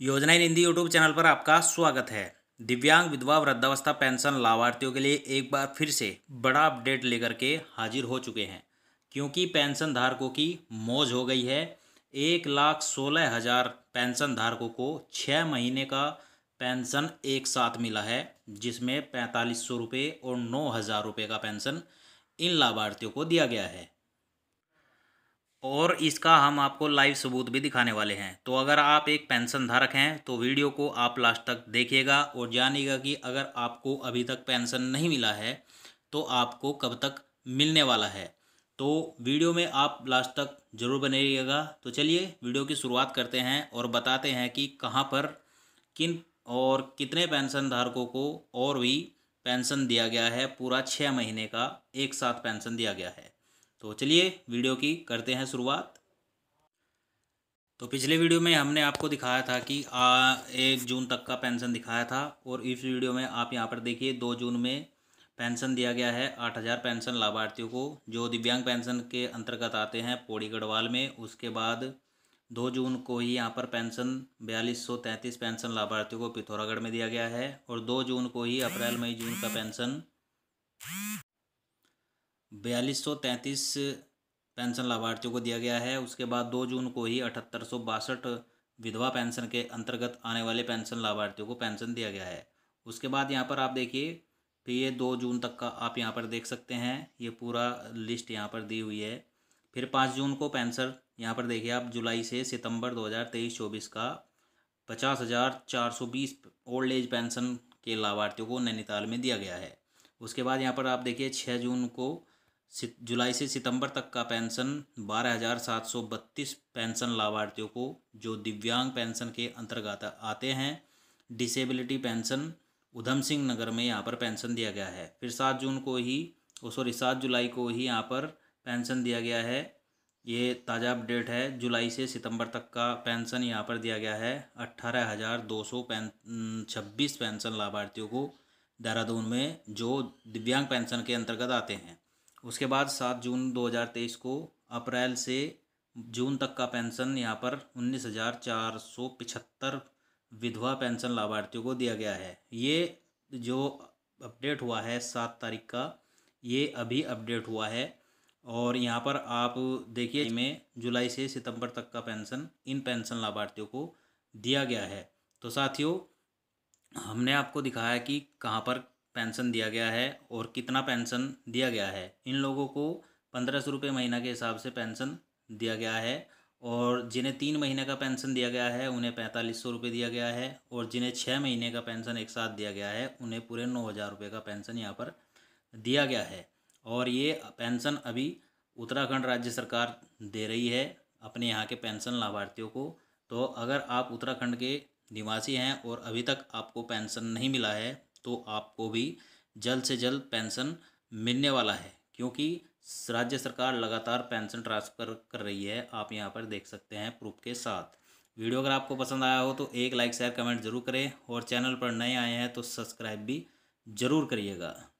योजना इन Hindi YouTube channel पर आपका स्वागत है दिव्यांग विधवा वृद्धावस्था पेंशन लाभार्थियों के लिए एक बार फिर से बड़ा अपडेट लेकर के हाजिर हो चुके हैं क्योंकि पेंशन धारकों की मौज हो गई है एक लाख सोलह हज़ार पेंशन धारकों को छः महीने का पेंशन एक साथ मिला है जिसमें पैंतालीस सौ रुपये और नौ हज़ार रुपये का पेंशन इन लाभार्थियों को दिया गया है और इसका हम आपको लाइव सबूत भी दिखाने वाले हैं तो अगर आप एक पेंशन धारक हैं तो वीडियो को आप लास्ट तक देखिएगा और जानिएगा कि अगर आपको अभी तक पेंशन नहीं मिला है तो आपको कब तक मिलने वाला है तो वीडियो में आप लास्ट तक जरूर बने रहिएगा तो चलिए वीडियो की शुरुआत करते हैं और बताते हैं कि कहाँ पर किन और कितने पेंशन धारकों को और भी पेंशन दिया गया है पूरा छः महीने का एक साथ पेंशन दिया गया है तो चलिए वीडियो की करते हैं शुरुआत तो पिछले वीडियो में हमने आपको दिखाया था कि आ, एक जून तक का पेंशन दिखाया था और इस वीडियो में आप यहाँ पर देखिए दो जून में पेंशन दिया गया है आठ हज़ार पेंशन लाभार्थियों को जो दिव्यांग पेंशन के अंतर्गत आते हैं पौड़ी गढ़वाल में उसके बाद दो जून को ही यहाँ पर पेंशन बयालीस सौ तैंतीस पेंशन लाभार्थियों को पिथौरागढ़ में दिया गया है और दो जून को ही अप्रैल मई जून का पेंशन बयालीस सौ तैंतीस पेंशन लाभार्थियों को दिया गया है उसके बाद दो जून को ही अठहत्तर सौ बासठ विधवा पेंशन के अंतर्गत आने वाले पेंशन लाभार्थियों को पेंशन दिया गया है उसके बाद यहाँ पर आप देखिए फिर ये दो जून तक का आप यहाँ पर देख सकते हैं ये पूरा लिस्ट यहाँ पर दी हुई है फिर पाँच जून को पेंशन यहाँ पर देखिए आप जुलाई से सितंबर 2023-24 का पचास हज़ार चार सौ बीस ओल्ड एज पेंशन के लाभार्थियों को नैनीताल में दिया गया है उसके बाद यहाँ पर आप देखिए छः जून को जुलाई से सितंबर तक का पेंशन बारह हजार सात सौ बत्तीस पेंशन लाभार्थियों को जो दिव्यांग पेंशन के अंतर्गत आते हैं डिसेबिलिटी पेंशन उधम सिंह नगर में यहाँ पर पेंशन दिया गया है फिर सात जून को ही सॉरी सात जुलाई को ही यहाँ पर पेंशन दिया गया है ये ताज़ा अपडेट है जुलाई से सितंबर तक का पेंशन यहाँ पर दिया गया है अट्ठारह हज़ार दो सौ पैं छब्बीस पेंशन लाभार्थियों को देहरादून में जो दिव्यांग पेंशन के अंतर्गत आते हैं उसके बाद सात जून 2023 को अप्रैल से जून तक का पेंशन यहाँ पर उन्नीस हज़ार चार सौ पिछहत्तर विधवा पेंशन लाभार्थियों को दिया गया है ये जो अपडेट हुआ है सात तारीख का ये अभी अपडेट हुआ है और यहाँ पर आप देखिए में जुलाई से सितंबर तक का पेंशन इन पेंशन लाभार्थियों को दिया गया है तो साथियों हमने आपको दिखाया कि कहाँ पर पेंशन दिया गया है और कितना पेंशन दिया गया है इन लोगों को पंद्रह सौ रुपये महीना के हिसाब से पेंशन दिया गया है और जिन्हें तीन महीने का पेंशन दिया गया है उन्हें पैंतालीस सौ रुपये दिया गया है और जिन्हें छः महीने का पेंशन एक साथ दिया गया है उन्हें पूरे नौ हज़ार रुपये का पेंशन यहाँ पर दिया गया है और ये पेंशन अभी उत्तराखंड राज्य सरकार दे रही है अपने यहाँ के पेंशन लाभार्थियों को तो अगर आप उत्तराखंड के निवासी हैं और अभी तक आपको पेंशन नहीं मिला है तो आपको भी जल्द से जल्द पेंशन मिलने वाला है क्योंकि राज्य सरकार लगातार पेंशन ट्रांसफ़र कर रही है आप यहाँ पर देख सकते हैं प्रूफ के साथ वीडियो अगर आपको पसंद आया हो तो एक लाइक शेयर कमेंट जरूर करें और चैनल पर नए आए हैं तो सब्सक्राइब भी ज़रूर करिएगा